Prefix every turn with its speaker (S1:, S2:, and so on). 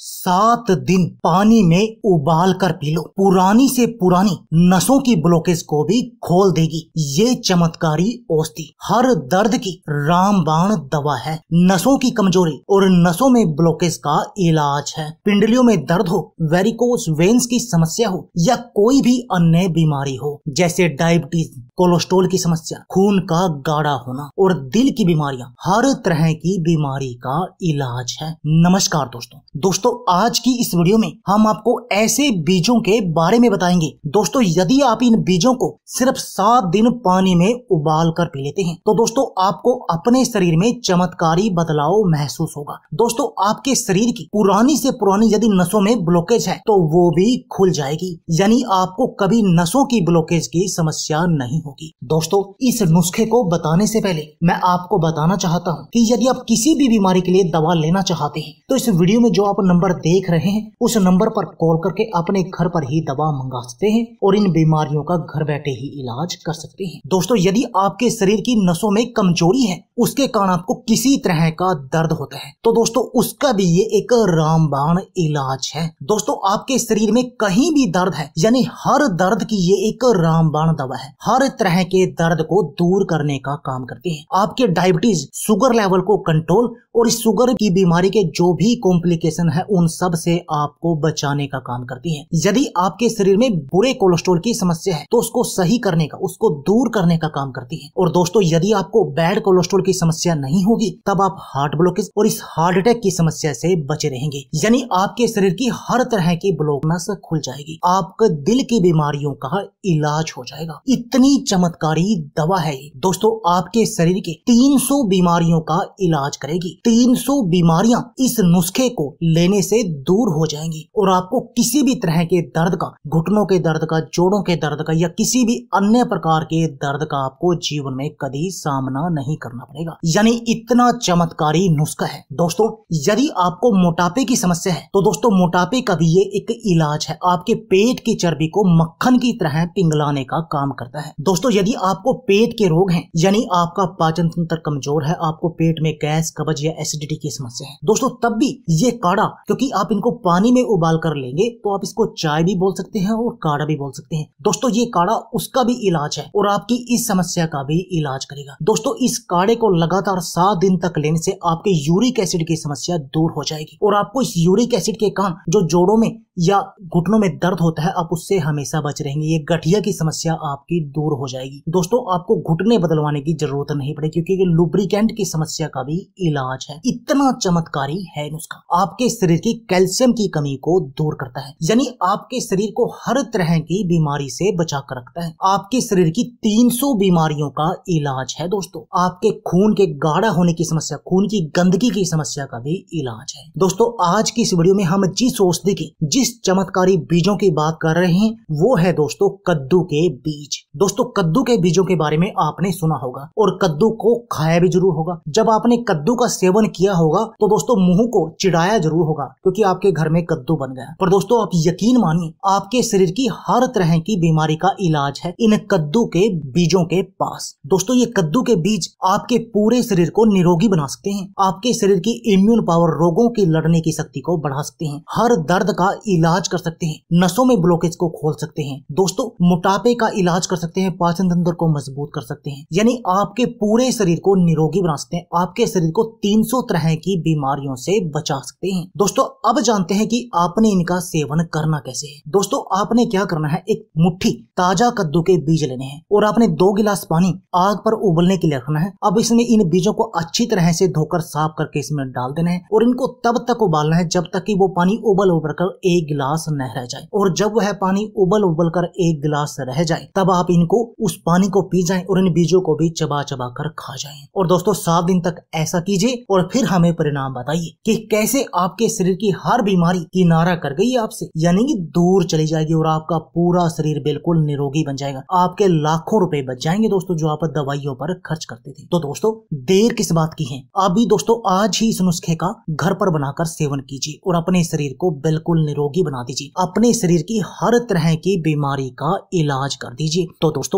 S1: सात दिन पानी में उबाल कर पी लो पुरानी से पुरानी नसों की ब्लॉकेज को भी खोल देगी ये चमत्कारी औषधि हर दर्द की रामबाण दवा है नसों की कमजोरी और नसों में ब्लॉकेज का इलाज है पिंडलियों में दर्द हो वेरिकोस वेन्स की समस्या हो या कोई भी अन्य बीमारी हो जैसे डायबिटीज कोलेस्ट्रोल की समस्या खून का गाढ़ा होना और दिल की बीमारियां हर तरह की बीमारी का इलाज है नमस्कार दोस्तों दोस्तों आज की इस वीडियो में हम आपको ऐसे बीजों के बारे में बताएंगे दोस्तों यदि आप इन बीजों को सिर्फ सात दिन पानी में उबाल कर पी लेते हैं तो दोस्तों आपको अपने शरीर में चमत्कारी बदलाव महसूस होगा दोस्तों आपके शरीर की पुरानी से पुरानी यदि नसों में ब्लॉकेज है तो वो भी खुल जाएगी यानी आपको कभी नसों की ब्लॉकेज की समस्या नहीं होगी दोस्तों इस नुस्खे को बताने से पहले मैं आपको बताना चाहता हूँ कि यदि आप किसी भी बीमारी के लिए दवा लेना चाहते हैं तो इस वीडियो में जो आप नंबर देख रहे हैं उस नंबर पर कॉल करके अपने घर पर ही दवा मंगा सकते हैं और इन बीमारियों का घर बैठे ही इलाज कर सकते हैं दोस्तों यदि आपके शरीर की नसों में कमजोरी है उसके कारण आपको किसी तरह का दर्द होता है तो दोस्तों उसका भी ये एक रामबाण इलाज है दोस्तों आपके शरीर में कहीं भी दर्द है यानी हर दर्द की ये एक रामबाण दवा है हर तरह के दर्द को दूर करने का काम करती है आपके डायबिटीज शुगर लेवल को कंट्रोल और इस शुगर की बीमारी के जो भी कॉम्प्लिकेशन है उन सब से आपको बचाने का काम करती है यदि आपके शरीर में बुरे कोलेस्ट्रोल की समस्या है तो उसको सही करने का उसको दूर करने का काम करती है और दोस्तों यदि आपको बैड कोलेस्ट्रोल की समस्या नहीं होगी तब आप हार्ट ब्लॉकेज और इस हार्ट अटैक की समस्या से बचे रहेंगे यानी आपके शरीर की हर तरह की ब्लॉकनेस खुल जाएगी आपके दिल की बीमारियों का इलाज हो जाएगा इतनी चमत्कारी दवा है दोस्तों आपके शरीर के 300 बीमारियों का इलाज करेगी 300 बीमारियां इस नुस्खे को लेने से दूर हो जाएंगी और आपको किसी भी तरह के दर्द का घुटनों के दर्द का जोड़ों के दर्द का या किसी भी अन्य प्रकार के दर्द का आपको जीवन में कभी सामना नहीं करना पड़ेगा यानी इतना चमत्कारी नुस्खा है दोस्तों यदि आपको मोटापे की समस्या है तो दोस्तों मोटापे का भी ये एक इलाज है आपके पेट की चर्बी को मक्खन की तरह पिंगलाने का काम करता है दोस्तों दोस्तों यदि आपको पेट के रोग हैं यानी आपका पाचन तंत्र कमजोर है आपको पेट में गैस कब्ज या एसिडिटी की समस्या है दोस्तों तब भी ये काढ़ा क्योंकि आप इनको पानी में उबाल कर लेंगे तो आप इसको चाय भी बोल सकते हैं और काढ़ा भी बोल सकते हैं दोस्तों ये काढ़ा उसका भी इलाज है और आपकी इस समस्या का भी इलाज करेगा दोस्तों इस काढ़े को लगातार सात दिन तक लेने से आपके यूरिक एसिड की समस्या दूर हो जाएगी और आपको इस यूरिक एसिड के कारण जो जोड़ों में या घुटनों में दर्द होता है आप उससे हमेशा बच रहेंगे ये गठिया की समस्या आपकी दूर हो जाएगी दोस्तों आपको घुटने बदलवाने की जरूरत नहीं पड़ेगी क्योंकि लुब्रिकेंट की समस्या का भी इलाज है इतना चमत्कारी है नुस्खा आपके शरीर की कैल्शियम की कमी को दूर करता है यानी आपके शरीर को हर तरह की बीमारी से बचा कर रखता है आपके शरीर की 300 बीमारियों का इलाज है दोस्तों आपके खून के गाढ़ा होने की समस्या खून की गंदगी की समस्या का भी इलाज है दोस्तों आज की इस वीडियो में हम जिस औषधि की जिस चमत्कारी बीजों की बात कर रहे हैं वो है दोस्तों कद्दू के बीज दोस्तों कद्दू के बीजों के बारे में आपने सुना होगा और कद्दू को खाया भी जरूर होगा जब आपने कद्दू का सेवन किया होगा तो दोस्तों मुंह को चिड़ाया जरूर होगा क्योंकि आपके घर में कद्दू बन गया पर दोस्तों आप यकीन मानिए आपके शरीर की हर तरह की बीमारी का इलाज है इन कद्दू के बीजों के पास दोस्तों ये कद्दू के बीज आपके पूरे शरीर को निरोगी बना सकते हैं आपके शरीर की इम्यून पावर रोगों की लड़ने की शक्ति को बढ़ा सकते हैं हर दर्द का इलाज कर सकते हैं नसों में ब्लॉकेज को खोल सकते हैं दोस्तों मोटापे का इलाज कर सकते हैं पाचन तंत्र को मजबूत कर सकते हैं यानी आपके पूरे शरीर को निरोगी बना सकते हैं आपके शरीर को तीन तरह की बीमारियों से बचा सकते हैं दोस्तों अब जानते हैं कि आपने इनका सेवन करना कैसे है दोस्तों आपने क्या करना है एक मुट्ठी ताजा कद्दू के बीज लेने हैं और आपने दो गिलास पानी आग पर उबलने के लिए रखना है अब इसमें इन बीजों को अच्छी तरह से धोकर साफ करके इसमें डाल देना है और इनको तब तक उबालना है जब तक कि वो पानी उबल उबल कर एक गिलास न रह जाए और जब वह पानी उबल उबल कर एक गिलास रह जाए तब आप इनको उस पानी को पी जाएं और इन बीजों को भी चबा चबा कर खा जाएं और दोस्तों सात दिन तक ऐसा कीजिए और फिर हमें परिणाम बताइए कि कैसे आपके शरीर की हर बीमारी किनारा कर गई आपसे यानी कि दूर चली जाएगी और आपका पूरा शरीर बिल्कुल निरोगी बन जाएगा आपके लाखों रुपए बच जाएंगे दोस्तों जो आप दवाइयों पर खर्च करते थे तो दोस्तों देर किस बात की है आप भी दोस्तों आज ही इस नुस्खे का घर पर बनाकर सेवन कीजिए और अपने शरीर को बिल्कुल निरोगी बना दीजिए अपने शरीर की हर तरह की बीमारी का इलाज कर दीजिए तो दोस्तों